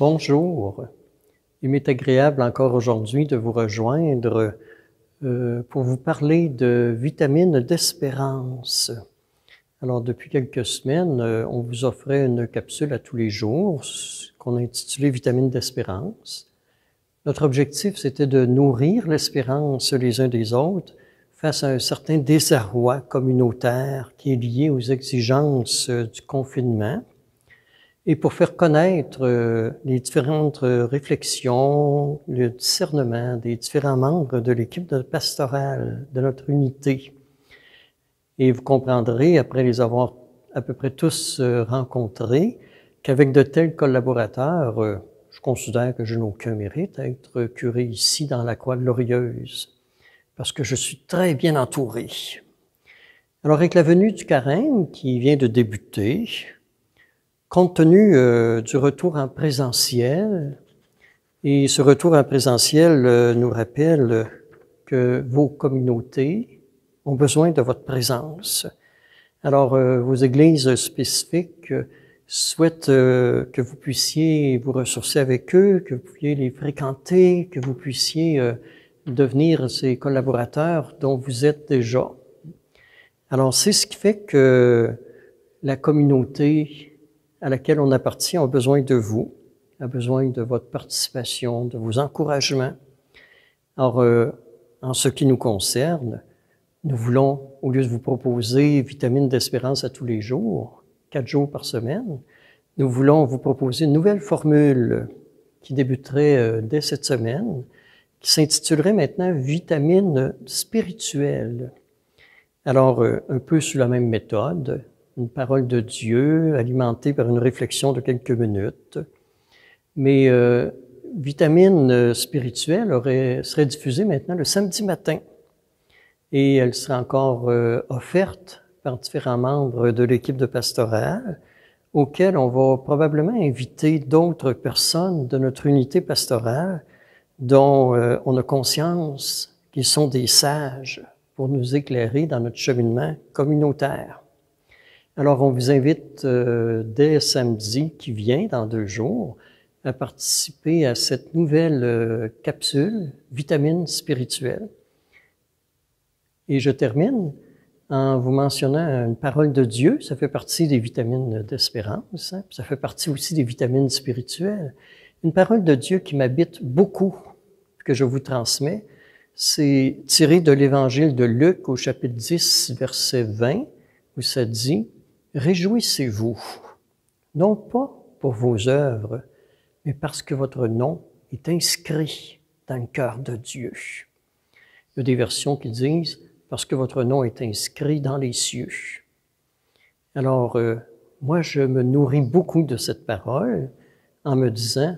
Bonjour. Il m'est agréable encore aujourd'hui de vous rejoindre euh, pour vous parler de vitamines d'espérance. Alors, depuis quelques semaines, euh, on vous offrait une capsule à tous les jours qu'on a intitulée Vitamines d'espérance. Notre objectif, c'était de nourrir l'espérance les uns des autres face à un certain désarroi communautaire qui est lié aux exigences du confinement et pour faire connaître euh, les différentes euh, réflexions, le discernement des différents membres de l'équipe de pastorale de notre unité. Et vous comprendrez, après les avoir à peu près tous euh, rencontrés, qu'avec de tels collaborateurs, je considère que je n'ai aucun mérite à être curé ici dans la croix glorieuse, parce que je suis très bien entouré. Alors avec la venue du carême qui vient de débuter, compte tenu euh, du retour en présentiel, et ce retour en présentiel euh, nous rappelle que vos communautés ont besoin de votre présence. Alors, euh, vos églises spécifiques souhaitent que vous puissiez vous ressourcer avec eux, que vous puissiez les fréquenter, que vous puissiez devenir ces collaborateurs dont vous êtes déjà. Alors, c'est ce qui fait que la communauté à laquelle on appartient a besoin de vous, a besoin de votre participation, de vos encouragements. Alors, euh, en ce qui nous concerne, nous voulons, au lieu de vous proposer vitamine d'espérance à tous les jours, quatre jours par semaine, nous voulons vous proposer une nouvelle formule qui débuterait euh, dès cette semaine, qui s'intitulerait maintenant vitamine spirituelle. Alors, euh, un peu sous la même méthode, une parole de Dieu alimentée par une réflexion de quelques minutes. Mais euh, vitamine euh, spirituelle serait diffusée maintenant le samedi matin et elle sera encore euh, offerte par différents membres de l'équipe de pastorale auxquels on va probablement inviter d'autres personnes de notre unité pastorale dont on a conscience qu'ils sont des sages pour nous éclairer dans notre cheminement communautaire. Alors, on vous invite euh, dès samedi qui vient, dans deux jours, à participer à cette nouvelle euh, capsule Vitamine spirituelle. Et je termine en vous mentionnant une parole de Dieu. Ça fait partie des vitamines d'espérance. Hein, ça fait partie aussi des vitamines spirituelles. Une parole de Dieu qui m'habite beaucoup, que je vous transmets, c'est tiré de l'évangile de Luc au chapitre 10, verset 20, où ça dit Réjouissez-vous, non pas pour vos œuvres, mais parce que votre nom est inscrit dans le cœur de Dieu. Il y a des versions qui disent parce que votre nom est inscrit dans les cieux. Alors, euh, moi, je me nourris beaucoup de cette parole en me disant,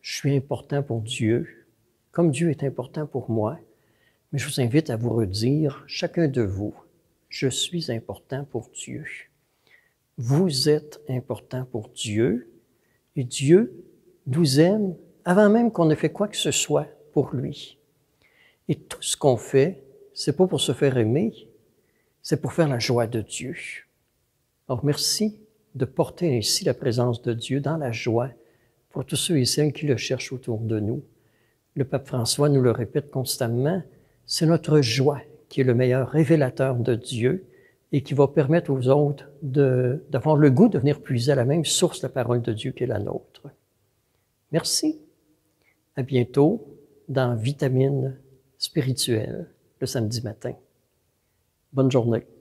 je suis important pour Dieu, comme Dieu est important pour moi, mais je vous invite à vous redire, chacun de vous, je suis important pour Dieu. Vous êtes important pour Dieu et Dieu nous aime avant même qu'on ait fait quoi que ce soit pour lui. Et tout ce qu'on fait, c'est pas pour se faire aimer, c'est pour faire la joie de Dieu. Alors merci de porter ainsi la présence de Dieu dans la joie pour tous ceux et celles qui le cherchent autour de nous. Le pape François nous le répète constamment, c'est notre joie qui est le meilleur révélateur de Dieu, et qui va permettre aux autres d'avoir le goût de venir puiser à la même source la parole de Dieu qu'est la nôtre. Merci. À bientôt dans Vitamine spirituelle le samedi matin. Bonne journée.